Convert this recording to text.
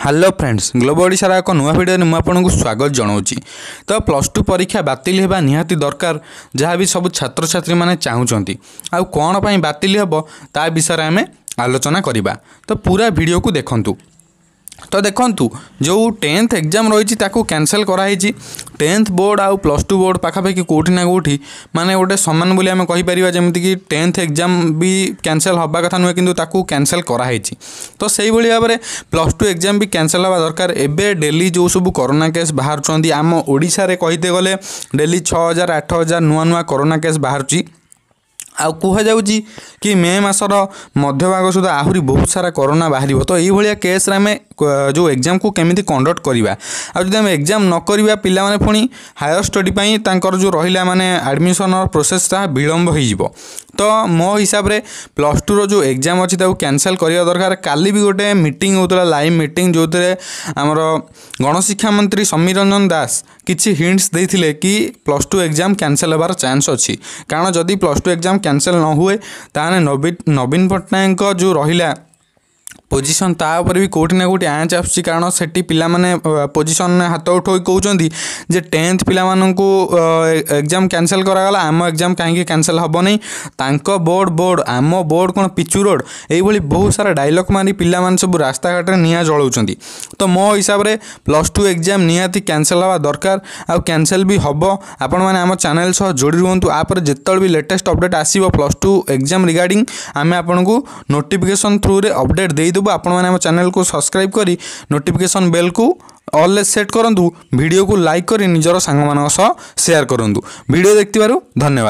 hello friends globe ଓଡ଼ିଶାର ଏକ ନୂଆ ଭିଡ଼ିଓରେ ମୁଁ ଆପଣଙ୍କୁ ସ୍ୱାଗତ ଜଣାଉଛି ତ ପ୍ଲସ୍ ଟୁ ପରୀକ୍ଷା ବାତିଲ ହେବା ନିହାତି ଦରକାର ଯାହା ବି ସବୁ ଛାତ୍ରଛାତ୍ରୀମାନେ ଚାହୁଁଛନ୍ତି ଆଉ କ'ଣ ପାଇଁ ବାତିଲ ହେବ ତା ବିଷୟରେ ଆମେ ଆଲୋଚନା କରିବା ତ ପୁରା ଭିଡ଼ିଓକୁ ଦେଖନ୍ତୁ ତ ଦେଖନ୍ତୁ ଯେଉଁ ଟେନ୍ଥ ଏକ୍ଜାମ୍ ରହିଛି ତାକୁ କ୍ୟାନସଲ୍ କରାହେଇଛି ଟେନ୍ଥ ବୋର୍ଡ଼ ଆଉ ପ୍ଲସ୍ ଟୁ ବୋର୍ଡ଼ ପାଖାପାଖି କେଉଁଠି ନା କେଉଁଠି ମାନେ ଗୋଟେ ସମାନ ବୋଲି ଆମେ କହିପାରିବା ଯେମିତିକି ଟେନ୍ଥ ଏକ୍ଜାମ୍ ବି କ୍ୟାନସେଲ୍ ହେବା କଥା ନୁହେଁ କିନ୍ତୁ ତାକୁ କ୍ୟାନସେଲ୍ କରାହେଇଛି ତ ସେଇଭଳି ଭାବରେ ପ୍ଲସ୍ ଟୁ ଏକ୍ଜାମ୍ ବି କ୍ୟାନସେଲ୍ ହେବା ଦରକାର ଏବେ ଡେଲି ଯେଉଁ ସବୁ କରୋନା କେସ୍ ବାହାରୁଛନ୍ତି ଆମ ଓଡ଼ିଶାରେ କହିତେ ଗଲେ ଡେଲି ଛଅ ହଜାର ଆଠ ହଜାର ନୂଆ ନୂଆ କରୋନା କେସ୍ ବାହାରୁଛି ଆଉ କୁହାଯାଉଛି କି ମେ ମାସର ମଧ୍ୟଭାଗ ସୁଦ୍ଧା ଆହୁରି ବହୁତ ସାରା କରୋନା ବାହାରିବ ତ ଏଇଭଳିଆ କେସ୍ରେ ଆମେ ଯେଉଁ ଏକ୍ଜାମକୁ କେମିତି କଣ୍ଡକ୍ଟ କରିବା ଆଉ ଯଦି ଆମେ ଏକ୍ଜାମ ନ କରିବା ପିଲାମାନେ ପୁଣି ହାୟର ଷ୍ଟଡ଼ି ପାଇଁ ତାଙ୍କର ଯେଉଁ ରହିଲା ମାନେ ଆଡ଼ମିସନର ପ୍ରୋସେସ୍ ତାହା ବିଳମ୍ବ ହୋଇଯିବ ତ ମୋ ହିସାବରେ ପ୍ଲସ୍ ଟୁର ଯେଉଁ ଏକ୍ଜାମ୍ ଅଛି ତାକୁ କ୍ୟାନସଲ୍ କରିବା ଦରକାର କାଲି ବି ଗୋଟେ ମିଟିଂ ହେଉଥିଲା ଲାଇଭ୍ ମିଟିଂ ଯେଉଁଥିରେ ଆମର ଗଣଶିକ୍ଷା ମନ୍ତ୍ରୀ ସମୀର ରଞ୍ଜନ ଦାସ କିଛି ହିଣ୍ଟସ୍ ଦେଇଥିଲେ କି ପ୍ଲସ୍ ଟୁ ଏକ୍ଜାମ୍ କ୍ୟାନସଲ୍ ହେବାର ଚାନ୍ସ ଅଛି କାରଣ ଯଦି ପ୍ଲସ୍ ଟୁ ଏକ୍ଜାମ୍ କ୍ୟାନସଲ୍ ନ ହୁଏ ତାହେଲେ ନବୀନ ନବୀନ ପଟ୍ଟନାୟକଙ୍କ ଯେଉଁ ରହିଲା पोजिशन तापर भी कौटि ना कौटी आँच आस कारण से पा मैंने पोजिशन हाथ उठो कौन जे टेन्थ पिला एग्जाम क्यासल कराला आम एग्जाम कहीं क्यासल हम नहीं बोर्ड बोर्ड आम बोर्ड कौन पिचु रोड यही बहुत सारा डायलग मारी पाने सब रास्ता घाटे निआ जलाऊँ तो मो हिसाब से प्लस टू एग्जाम निहाती क्यासल होगा दरकार आउ क्यासल भी हम आपण मैंने चेल सह जोड़ रुंतु आप जिते भी लेटेस्ट अपडेट आसव प्लस टू एक्जाम रिगार्ड आम आपको नोटिफिकेसन थ्रु्रे अपडेट देदेबू ଯୋଗୁଁ ଆପଣମାନେ ଆମ ଚ୍ୟାନେଲକୁ ସବସ୍କ୍ରାଇବ୍ କରି ନୋଟିଫିକେସନ୍ ବେଲ୍କୁ ଅଲ୍ରେ ସେଟ୍ କରନ୍ତୁ ଭିଡ଼ିଓକୁ ଲାଇକ୍ କରି ନିଜର ସାଙ୍ଗମାନଙ୍କ ସହ ସେୟାର କରନ୍ତୁ ଭିଡ଼ିଓ ଦେଖିଥିବାରୁ ଧନ୍ୟବାଦ